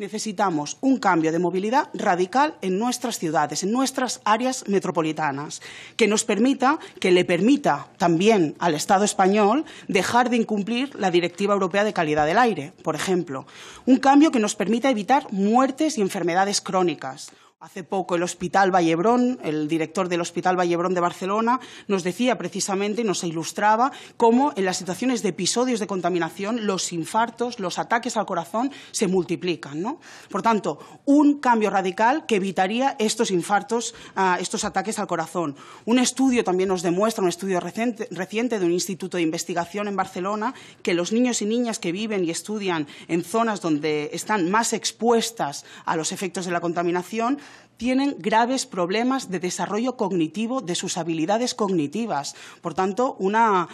Necesitamos un cambio de movilidad radical en nuestras ciudades, en nuestras áreas metropolitanas, que nos permita, que le permita también al Estado español dejar de incumplir la Directiva Europea de Calidad del Aire, por ejemplo. Un cambio que nos permita evitar muertes y enfermedades crónicas. Hace poco el Hospital Vallebrón, el director del Hospital Vallebrón de Barcelona, nos decía precisamente y nos ilustraba cómo en las situaciones de episodios de contaminación los infartos, los ataques al corazón se multiplican. ¿no? Por tanto, un cambio radical que evitaría estos infartos, ah, estos ataques al corazón. Un estudio también nos demuestra, un estudio reciente, reciente de un instituto de investigación en Barcelona, que los niños y niñas que viven y estudian en zonas donde están más expuestas a los efectos de la contaminación, tienen graves problemas de desarrollo cognitivo de sus habilidades cognitivas. Por tanto, una,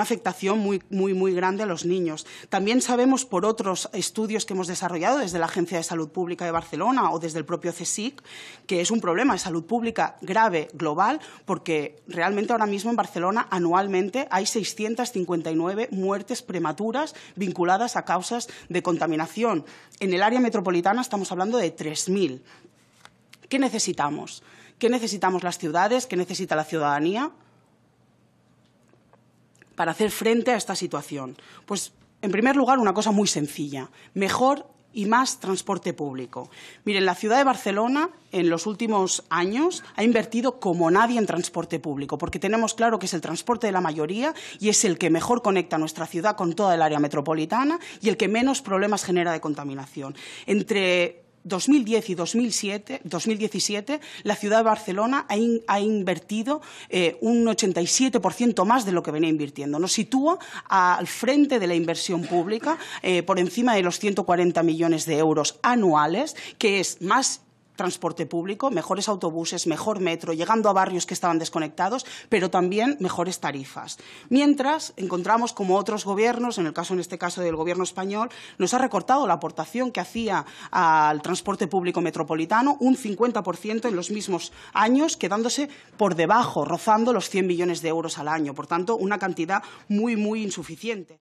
afectación muy, muy, muy grande a los niños. También sabemos por otros estudios que hemos desarrollado desde la Agencia de Salud Pública de Barcelona o desde el propio CESIC que es un problema de salud pública grave global porque realmente ahora mismo en Barcelona anualmente hay 659 muertes prematuras vinculadas a causas de contaminación. En el área metropolitana estamos hablando de 3.000. ¿Qué necesitamos? ¿Qué necesitamos las ciudades? ¿Qué necesita la ciudadanía para hacer frente a esta situación? Pues, en primer lugar, una cosa muy sencilla. Mejor y más transporte público. Miren, la ciudad de Barcelona en los últimos años ha invertido como nadie en transporte público, porque tenemos claro que es el transporte de la mayoría y es el que mejor conecta nuestra ciudad con toda el área metropolitana y el que menos problemas genera de contaminación. Entre 2010 y 2007, 2017 la ciudad de Barcelona ha, invertido eh, un 87% más de lo que venía invirtiendo. Nos sitúa al frente de la inversión pública eh, por encima de los 140 millones de euros anuales, que es más transporte público, mejores autobuses, mejor metro, llegando a barrios que estaban desconectados, pero también mejores tarifas. Mientras, encontramos como otros gobiernos, en el caso en este caso del gobierno español, nos ha recortado la aportación que hacía al transporte público metropolitano un 50% en los mismos años, quedándose por debajo, rozando los 100 millones de euros al año. Por tanto, una cantidad muy, muy insuficiente.